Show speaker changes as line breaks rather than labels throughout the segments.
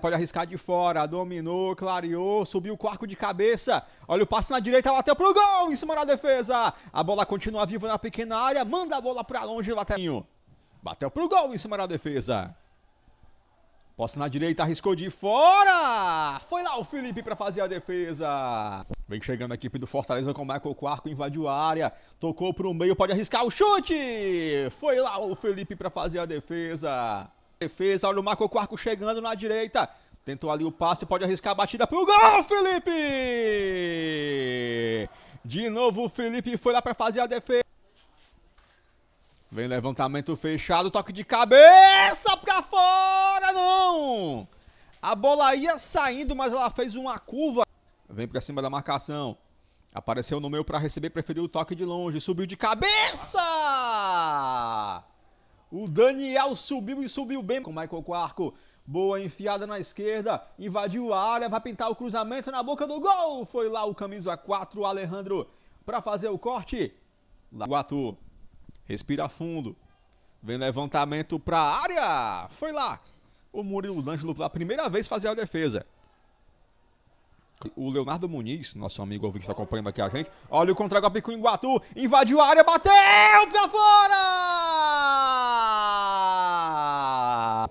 Pode arriscar de fora, dominou, clareou, subiu o arco de cabeça. Olha o passe na direita, bateu pro gol, em cima da defesa. A bola continua viva na pequena área, manda a bola pra longe, lateral. Bateu pro gol, em cima da defesa. Posse na direita, arriscou de fora. Foi lá o Felipe para fazer a defesa. Vem chegando a equipe do Fortaleza com o Michael Quarco, invadiu a área, tocou para o meio, pode arriscar o chute! Foi lá o Felipe para fazer a defesa. Defesa, olha o Michael Quarco chegando na direita. Tentou ali o passe, pode arriscar a batida para o gol, Felipe! De novo o Felipe foi lá para fazer a defesa. Vem levantamento fechado, toque de cabeça para fora, não! A bola ia saindo, mas ela fez uma curva vem para cima da marcação. Apareceu no meio para receber, preferiu o toque de longe, subiu de cabeça! O Daniel subiu e subiu bem com o Michael Quarco. Boa enfiada na esquerda, invadiu a área, vai pintar o cruzamento na boca do gol. Foi lá o camisa 4, Alejandro, para fazer o corte. Lá o Atu respira fundo, vem levantamento para a área. Foi lá o Murilo D'Angelo pela primeira vez fazer a defesa. O Leonardo Muniz, nosso amigo ouvinte que está acompanhando aqui a gente. Olha o contra-golpe com o Iguatu. Invadiu a área, bateu pra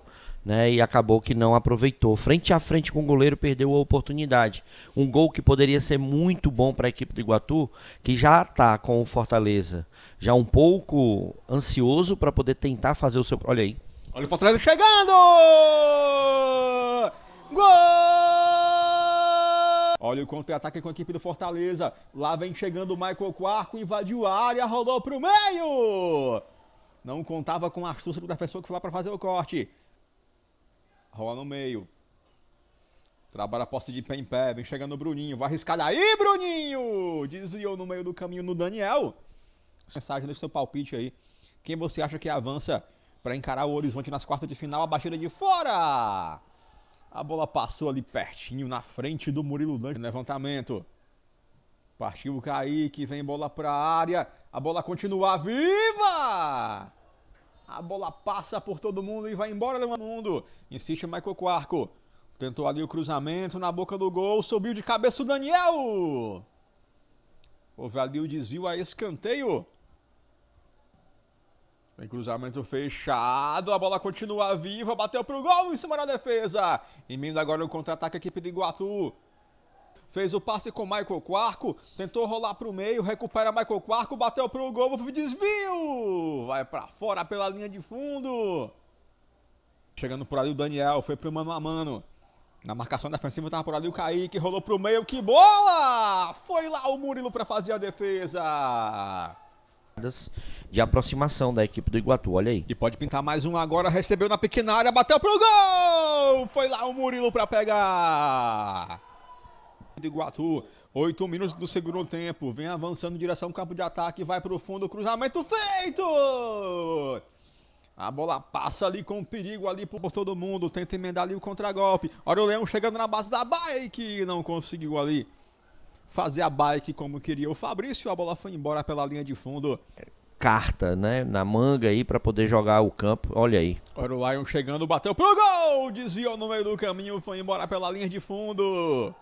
fora! Né, e acabou que não aproveitou. Frente a frente com o goleiro, perdeu a oportunidade. Um gol que poderia ser muito bom para a equipe do Iguatu, que já está com o Fortaleza, já um pouco ansioso para poder tentar fazer o seu. Olha aí. Olha o Fortaleza chegando! Olha o contra-ataque com a equipe do Fortaleza. Lá vem chegando o Michael Quarco, invadiu a área, rolou para o meio. Não contava com a astúcia do defensor que foi lá para fazer o corte. Rola no meio. Trabalha a posse de pé em pé. Vem chegando o Bruninho. Vai arriscar daí, Bruninho! Desviou no meio do caminho no Daniel. Mensagem do seu palpite aí. Quem você acha que avança para encarar o horizonte nas quartas de final, a batida de fora? A bola passou ali pertinho na frente do Murilo Dantas. Levantamento. Partiu o Kaique, vem bola para a área. A bola continua viva! A bola passa por todo mundo e vai embora do mundo. Insiste o Michael Quarco. Tentou ali o cruzamento na boca do gol. Subiu de cabeça o Daniel. Houve ali o desvio a escanteio. Vem cruzamento fechado, a bola continua viva, bateu pro gol em cima da defesa. Emenda agora o contra-ataque equipe de Iguatu. Fez o passe com Michael Quarco, tentou rolar pro meio, recupera Michael Quarco, bateu pro gol, desvio! Vai para fora pela linha de fundo. Chegando por ali o Daniel, foi pro mano a mano. Na marcação defensiva tava por ali o Kaique, rolou pro meio, que bola! Foi lá o Murilo para fazer a defesa de aproximação da equipe do Iguatu, olha aí. E pode pintar mais um agora, recebeu na pequena área, bateu pro gol! Foi lá o Murilo para pegar! Do Iguatu, oito minutos do segundo tempo, vem avançando em direção ao campo de ataque, vai pro fundo, cruzamento feito! A bola passa ali com perigo ali por todo mundo, tenta emendar ali o contragolpe. Olha o Leão chegando na base da bike, não conseguiu ali fazer a bike como queria o Fabrício, a bola foi embora pela linha de fundo. Carta, né, na manga aí para poder jogar o campo. Olha aí. Olha o Lion chegando, bateu pro gol, desviou no meio do caminho, foi embora pela linha de fundo.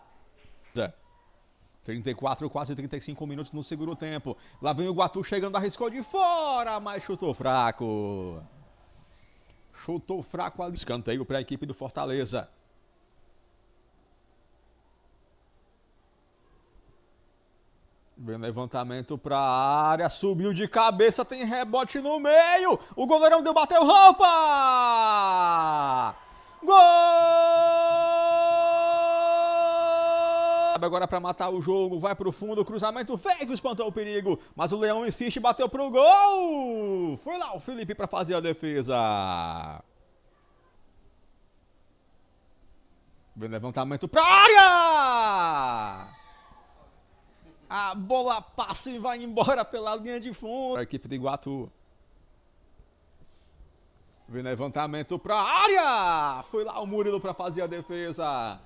34, quase 35 minutos no segundo tempo. Lá vem o Guatu chegando, arriscou de fora, mas chutou fraco. Chutou fraco ali. Escanteio para a equipe do Fortaleza. Vem levantamento pra área, subiu de cabeça, tem rebote no meio. O goleirão deu, bateu, roupa! Gol! Agora para matar o jogo, vai pro fundo, cruzamento fez, espantou o perigo, mas o Leão insiste, bateu pro gol! Foi lá o Felipe para fazer a defesa. Vem levantamento pra área! A bola passa e vai embora pela linha de fundo. A equipe de Iguatu. Vem levantamento para área. Foi lá o Murilo para fazer a defesa.